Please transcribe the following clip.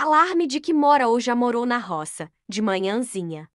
Alarme de que mora ou já morou na roça, de manhãzinha.